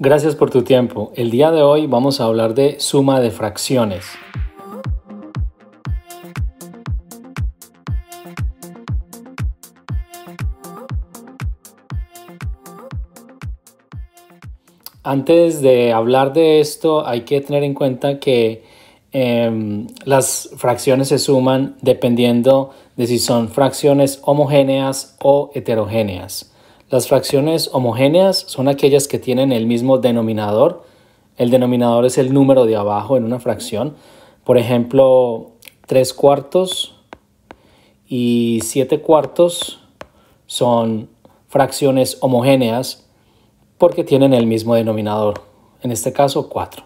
Gracias por tu tiempo. El día de hoy vamos a hablar de suma de fracciones. Antes de hablar de esto, hay que tener en cuenta que em, las fracciones se suman dependiendo de si son fracciones homogéneas o heterogéneas. Las fracciones homogéneas son aquellas que tienen el mismo denominador. El denominador es el número de abajo en una fracción. Por ejemplo, 3 cuartos y 7 cuartos son fracciones homogéneas porque tienen el mismo denominador, en este caso 4.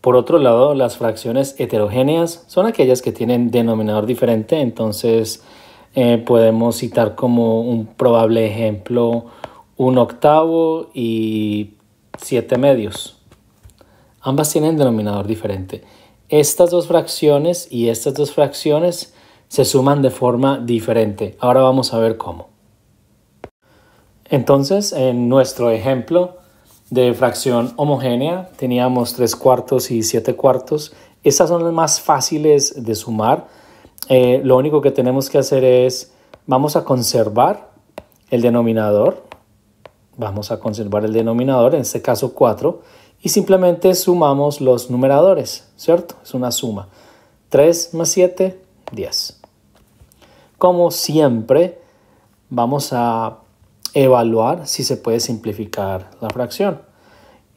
Por otro lado, las fracciones heterogéneas son aquellas que tienen denominador diferente, entonces eh, podemos citar como un probable ejemplo un octavo y siete medios. Ambas tienen denominador diferente. Estas dos fracciones y estas dos fracciones se suman de forma diferente. Ahora vamos a ver cómo. Entonces, en nuestro ejemplo de fracción homogénea, teníamos 3 cuartos y 7 cuartos. Estas son las más fáciles de sumar eh, lo único que tenemos que hacer es, vamos a conservar el denominador, vamos a conservar el denominador, en este caso 4, y simplemente sumamos los numeradores, ¿cierto? Es una suma. 3 más 7, 10. Como siempre, vamos a evaluar si se puede simplificar la fracción.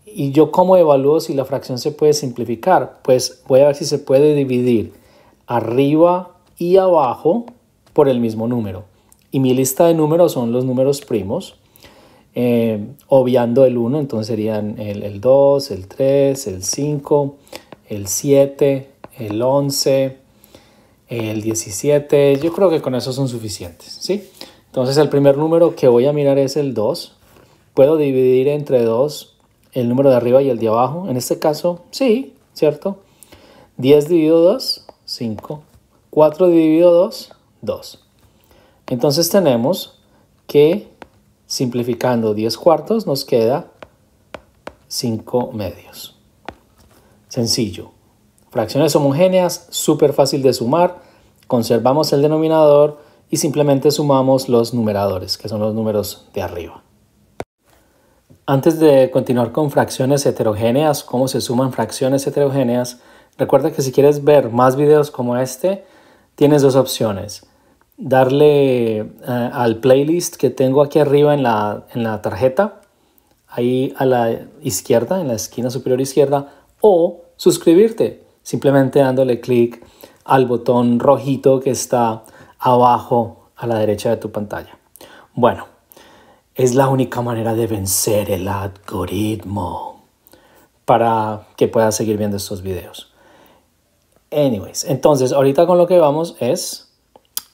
¿Y yo cómo evalúo si la fracción se puede simplificar? Pues voy a ver si se puede dividir arriba y abajo por el mismo número. Y mi lista de números son los números primos, eh, obviando el 1, entonces serían el 2, el 3, el 5, el 7, el 11, el 17. Yo creo que con eso son suficientes, ¿sí? Entonces el primer número que voy a mirar es el 2. Puedo dividir entre 2 el número de arriba y el de abajo. En este caso, sí, ¿cierto? 10 dividido 2, 5. 4 dividido 2, 2. Entonces tenemos que simplificando 10 cuartos nos queda 5 medios. Sencillo. Fracciones homogéneas, súper fácil de sumar. Conservamos el denominador y simplemente sumamos los numeradores, que son los números de arriba. Antes de continuar con fracciones heterogéneas, cómo se suman fracciones heterogéneas, recuerda que si quieres ver más videos como este, tienes dos opciones. Darle eh, al playlist que tengo aquí arriba en la, en la tarjeta, ahí a la izquierda, en la esquina superior izquierda, o suscribirte, simplemente dándole clic al botón rojito que está abajo a la derecha de tu pantalla. Bueno, es la única manera de vencer el algoritmo para que puedas seguir viendo estos videos. Anyways, entonces ahorita con lo que vamos es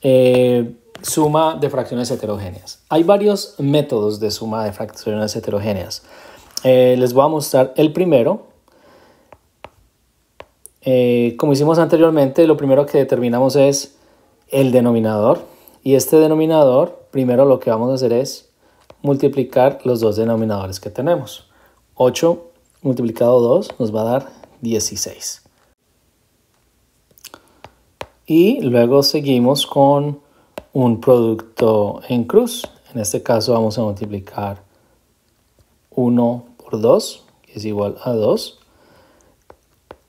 eh, suma de fracciones heterogéneas. Hay varios métodos de suma de fracciones heterogéneas. Eh, les voy a mostrar el primero. Eh, como hicimos anteriormente, lo primero que determinamos es el denominador. Y este denominador, primero lo que vamos a hacer es multiplicar los dos denominadores que tenemos. 8 multiplicado 2 nos va a dar 16 y luego seguimos con un producto en cruz. En este caso vamos a multiplicar 1 por 2, que es igual a 2.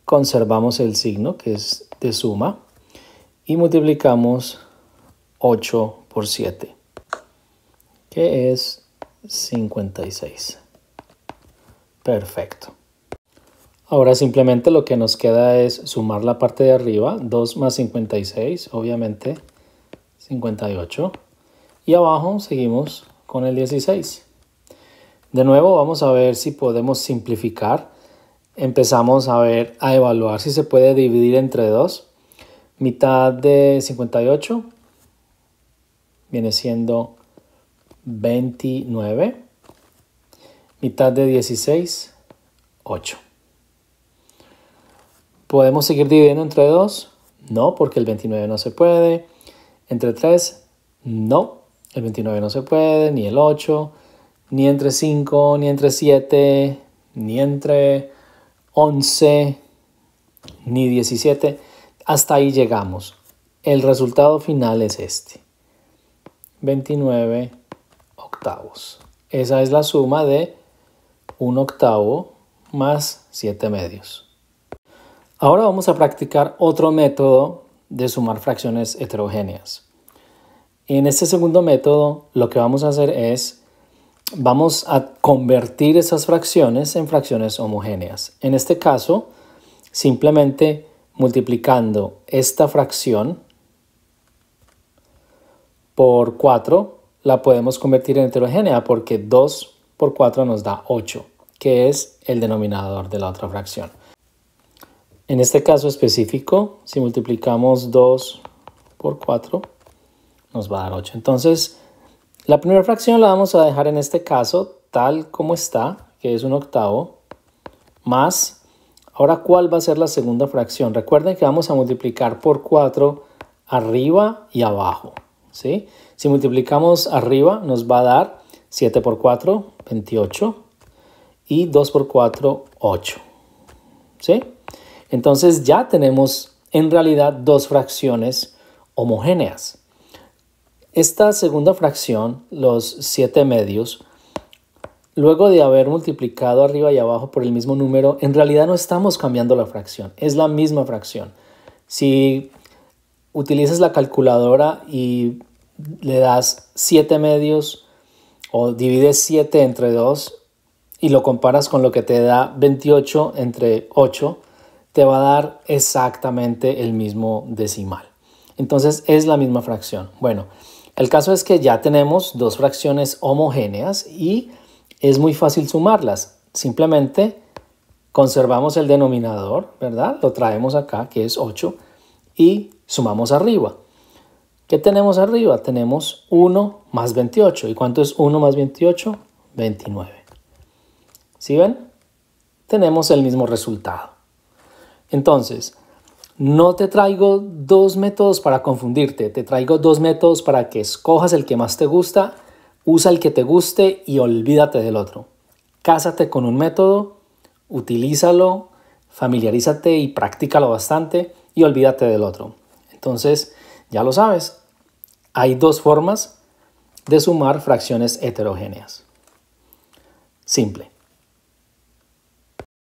Conservamos el signo, que es de suma, y multiplicamos 8 por 7, que es 56. Perfecto. Ahora simplemente lo que nos queda es sumar la parte de arriba, 2 más 56, obviamente 58. Y abajo seguimos con el 16. De nuevo vamos a ver si podemos simplificar. Empezamos a ver, a evaluar si se puede dividir entre dos. Mitad de 58 viene siendo 29. Mitad de 16, 8. ¿Podemos seguir dividiendo entre 2? No, porque el 29 no se puede. Entre 3, no, el 29 no se puede, ni el 8, ni entre 5, ni entre 7, ni entre 11, ni 17. Hasta ahí llegamos. El resultado final es este. 29 octavos. Esa es la suma de 1 octavo más 7 medios. Ahora vamos a practicar otro método de sumar fracciones heterogéneas. En este segundo método lo que vamos a hacer es, vamos a convertir esas fracciones en fracciones homogéneas. En este caso, simplemente multiplicando esta fracción por 4, la podemos convertir en heterogénea porque 2 por 4 nos da 8, que es el denominador de la otra fracción. En este caso específico, si multiplicamos 2 por 4, nos va a dar 8. Entonces, la primera fracción la vamos a dejar en este caso tal como está, que es un octavo, más, ahora cuál va a ser la segunda fracción. Recuerden que vamos a multiplicar por 4 arriba y abajo. ¿sí? Si multiplicamos arriba nos va a dar 7 por 4, 28 y 2 por 4, 8. ¿sí? Entonces ya tenemos en realidad dos fracciones homogéneas. Esta segunda fracción, los siete medios, luego de haber multiplicado arriba y abajo por el mismo número, en realidad no estamos cambiando la fracción, es la misma fracción. Si utilizas la calculadora y le das 7 medios o divides 7 entre 2 y lo comparas con lo que te da 28 entre 8, te va a dar exactamente el mismo decimal. Entonces es la misma fracción. Bueno, el caso es que ya tenemos dos fracciones homogéneas y es muy fácil sumarlas. Simplemente conservamos el denominador, ¿verdad? Lo traemos acá, que es 8, y sumamos arriba. ¿Qué tenemos arriba? Tenemos 1 más 28. ¿Y cuánto es 1 más 28? 29. ¿Sí ven? Tenemos el mismo resultado. Entonces, no te traigo dos métodos para confundirte, te traigo dos métodos para que escojas el que más te gusta, usa el que te guste y olvídate del otro. Cásate con un método, utilízalo, familiarízate y practícalo bastante y olvídate del otro. Entonces, ya lo sabes, hay dos formas de sumar fracciones heterogéneas. Simple.